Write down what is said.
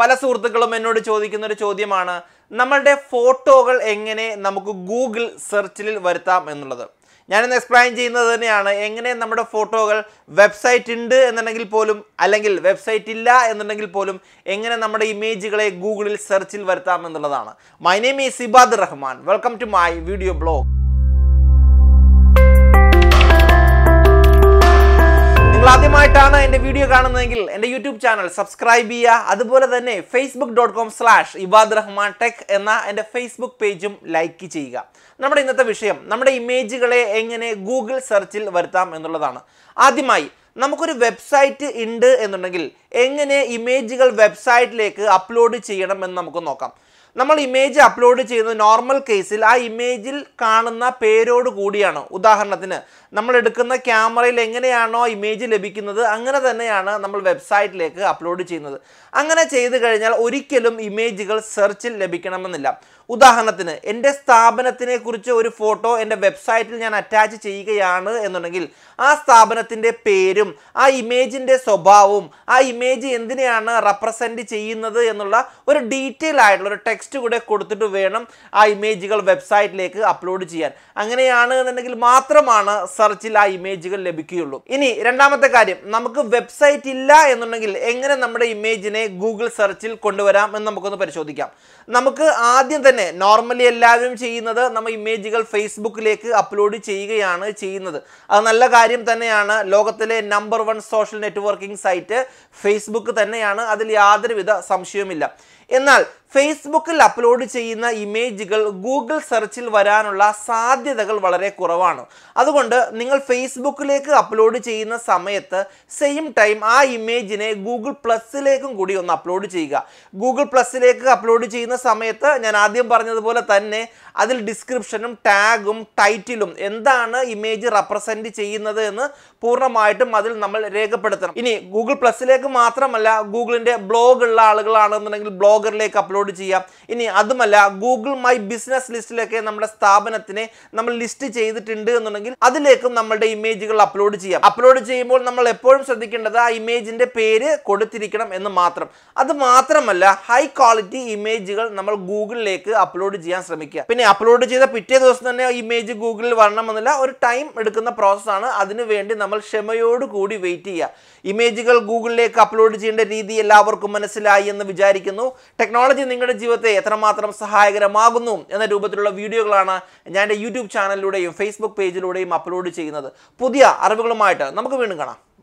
പല സുഹൃത്തുക്കളും എന്നോട് ചോദിക്കുന്ന ഒരു ചോദ്യമാണ് നമ്മളുടെ ഫോട്ടോകൾ എങ്ങനെ നമുക്ക് ഗൂഗിൾ സെർച്ചിൽ വരുത്താം എന്നുള്ളത് ഞാനിന്ന് എക്സ്പ്ലെയിൻ ചെയ്യുന്നത് തന്നെയാണ് എങ്ങനെ നമ്മുടെ ഫോട്ടോകൾ വെബ്സൈറ്റ് ഉണ്ട് എന്നുണ്ടെങ്കിൽ പോലും അല്ലെങ്കിൽ വെബ്സൈറ്റ് ഇല്ല എന്നുണ്ടെങ്കിൽ പോലും എങ്ങനെ നമ്മുടെ ഇമേജുകളെ ഗൂഗിളിൽ സെർച്ചിൽ വരുത്താം എന്നുള്ളതാണ് my name is Sibad Rahman welcome to my video blog എൻ്റെ വീഡിയോ കാണുന്നതെങ്കിൽ എൻ്റെ യൂട്യൂബ് ചാനൽ സബ്സ്ക്രൈബ് ചെയ്യുക അതുപോലെ തന്നെ Facebook dot com slash Ibad Rahman tech എന്ന എൻ്റെ ഫേസ്ബുക്ക് പേജും ലൈക്ക് ചെയ്യുക നമ്മുടെ ഇന്നത്തെ വിഷയം നമ്മുടെ ഇമേജുകളെ എങ്ങനെ ഗൂഗിൾ സെർച്ചിൽ വരുത്താം എന്നുള്ളതാണ് ആദ്യമായി നമുക്കൊരു വെബ്സൈറ്റ് ഉണ്ട് എന്നുണ്ടെങ്കിൽ എങ്ങനെ ഇമേജുകൾ വെബ്സൈറ്റിലേക്ക് അപ്ലോഡ് ചെയ്യണം എന്ന് നമുക്ക് നോക്കാം നമ്മൾ ഇമേജ് അപ്ലോഡ് ചെയ്യുന്ന നോർമൽ കേസിൽ ആ ഇമേജിൽ കാണുന്ന പേരോട് കൂടിയാണ് ഉദാഹരണത്തിന് നമ്മൾ എടുക്കുന്ന ക്യാമറയിൽ എങ്ങനെയാണോ ഇമേജ് ലഭിക്കുന്നത് അങ്ങനെ തന്നെയാണ് നമ്മൾ വെബ്സൈറ്റിലേക്ക് അപ്ലോഡ് ചെയ്യുന്നത് അങ്ങനെ ചെയ്തു കഴിഞ്ഞാൽ ഒരിക്കലും ഇമേജുകൾ സെർച്ചിൽ ലഭിക്കണമെന്നില്ല ഉദാഹരണത്തിന് എൻ്റെ സ്ഥാപനത്തിനെ കുറിച്ച് ഒരു ഫോട്ടോ എൻ്റെ വെബ്സൈറ്റിൽ ഞാൻ അറ്റാച്ച് ചെയ്യുകയാണ് എന്നുണ്ടെങ്കിൽ ആ സ്ഥാപനത്തിൻ്റെ പേരും ആ ഇമേജിൻ്റെ സ്വഭാവവും ആ ഇമേജ് എന്തിനെയാണ് റെപ്രസെൻ്റ് ചെയ്യുന്നത് എന്നുള്ള ഒരു ഡീറ്റെയിൽ ആയിട്ടുള്ള ഒരു ടെക്സ്റ്റ് കൂടെ കൊടുത്തിട്ട് വേണം ആ ഇമേജുകൾ വെബ്സൈറ്റിലേക്ക് അപ്ലോഡ് ചെയ്യാൻ അങ്ങനെയാണ് എന്നുണ്ടെങ്കിൽ മാത്രമാണ് സെർച്ചിൽ ആ ഇമേജുകൾ ലഭിക്കുകയുള്ളൂ ഇനി രണ്ടാമത്തെ കാര്യം നമുക്ക് വെബ്സൈറ്റ് ഇല്ല എന്നുണ്ടെങ്കിൽ എങ്ങനെ നമ്മുടെ ഇമേജിനെ ഗൂഗിൾ സെർച്ചിൽ കൊണ്ടുവരാം എന്ന് നമുക്കൊന്ന് പരിശോധിക്കാം നമുക്ക് ആദ്യം തന്നെ നോർമലി എല്ലാവരും ചെയ്യുന്നത് നമ്മൾ ഇമേജുകൾ ഫേസ്ബുക്കിലേക്ക് അപ്ലോഡ് ചെയ്യുകയാണ് ചെയ്യുന്നത് അത് നല്ല കാര്യം തന്നെയാണ് ലോകത്തിലെ number one social networking site Facebook തന്നെയാണ് അതിൽ യാതൊരുവിധ സംശയവുമില്ല എന്നാൽ ഫേസ്ബുക്കിൽ അപ്ലോഡ് ചെയ്യുന്ന ഇമേജുകൾ ഗൂഗിൾ സെർച്ചിൽ വരാനുള്ള സാധ്യതകൾ വളരെ കുറവാണ് അതുകൊണ്ട് നിങ്ങൾ ഫേസ്ബുക്കിലേക്ക് അപ്ലോഡ് ചെയ്യുന്ന സമയത്ത് സെയിം ടൈം ആ ഇമേജിനെ ഗൂഗിൾ പ്ലസിലേക്കും കൂടി ഒന്ന് അപ്ലോഡ് ചെയ്യുക ഗൂഗിൾ പ്ലസിലേക്ക് അപ്ലോഡ് ചെയ്യുന്ന സമയത്ത് ഞാൻ ആദ്യം പറഞ്ഞതുപോലെ തന്നെ അതിൽ ഡിസ്ക്രിപ്ഷനും ടാഗും ടൈറ്റിലും എന്താണ് ഇമേജ് റെപ്രസെൻറ്റ് ചെയ്യുന്നത് എന്ന് പൂർണ്ണമായിട്ടും അതിൽ നമ്മൾ രേഖപ്പെടുത്തണം ഇനി ഗൂഗിൾ പ്ലസിലേക്ക് മാത്രമല്ല ഗൂഗിളിൻ്റെ ബ്ലോഗ് ഉള്ള ആളുകളാണെന്നുണ്ടെങ്കിൽ ബ്ലോഗറിലേക്ക് അപ്ലോഡ് അപ്ലോഡ് ചെയ്യാം ഇനി അതുമല്ല ഗൂഗിൾ മൈ ബിസിനസ് ലിസ്റ്റിലൊക്കെ നമ്മുടെ സ്ഥാപനത്തിനെ നമ്മൾ ലിസ്റ്റ് ചെയ്തിട്ടുണ്ട് എന്നുണ്ടെങ്കിൽ അതിലേക്കും നമ്മളുടെ ഇമേജുകൾ അപ്ലോഡ് ചെയ്യാം അപ്ലോഡ് ചെയ്യുമ്പോൾ നമ്മൾ എപ്പോഴും ശ്രദ്ധിക്കേണ്ടത് ആ ഇമേജിന്റെ പേര് കൊടുത്തിരിക്കണം എന്ന് മാത്രം അത് മാത്രമല്ല ഹൈ ക്വാളിറ്റി ഇമേജുകൾ നമ്മൾ ഗൂഗിളിലേക്ക് അപ്ലോഡ് ചെയ്യാൻ ശ്രമിക്കുക പിന്നെ അപ്ലോഡ് ചെയ്ത പിറ്റേ ദിവസം തന്നെ ഇമേജ് ഗൂഗിളിൽ വരണമെന്നില്ല ഒരു ടൈം എടുക്കുന്ന പ്രോസസ്സാണ് അതിനു വേണ്ടി നമ്മൾ ക്ഷമയോടുകൂടി വെയിറ്റ് ചെയ്യുക ഇമേജുകൾ ഗൂഗിളിലേക്ക് അപ്ലോഡ് ചെയ്യേണ്ട രീതി എല്ലാവർക്കും മനസ്സിലായി എന്ന് വിചാരിക്കുന്നു ടെക്നോളജി നിങ്ങളുടെ ജീവിതത്തെ എത്രമാത്രം സഹായകരമാകുന്നു എന്ന രൂപത്തിലുള്ള വീഡിയോകളാണ് ഞാൻ എൻ്റെ യൂട്യൂബ് ചാനലിലൂടെയും ഫേസ്ബുക്ക് പേജിലൂടെയും അപ്ലോഡ് ചെയ്യുന്നത് പുതിയ അറിവുകളുമായിട്ട് നമുക്ക് വീണ്ടും കാണാം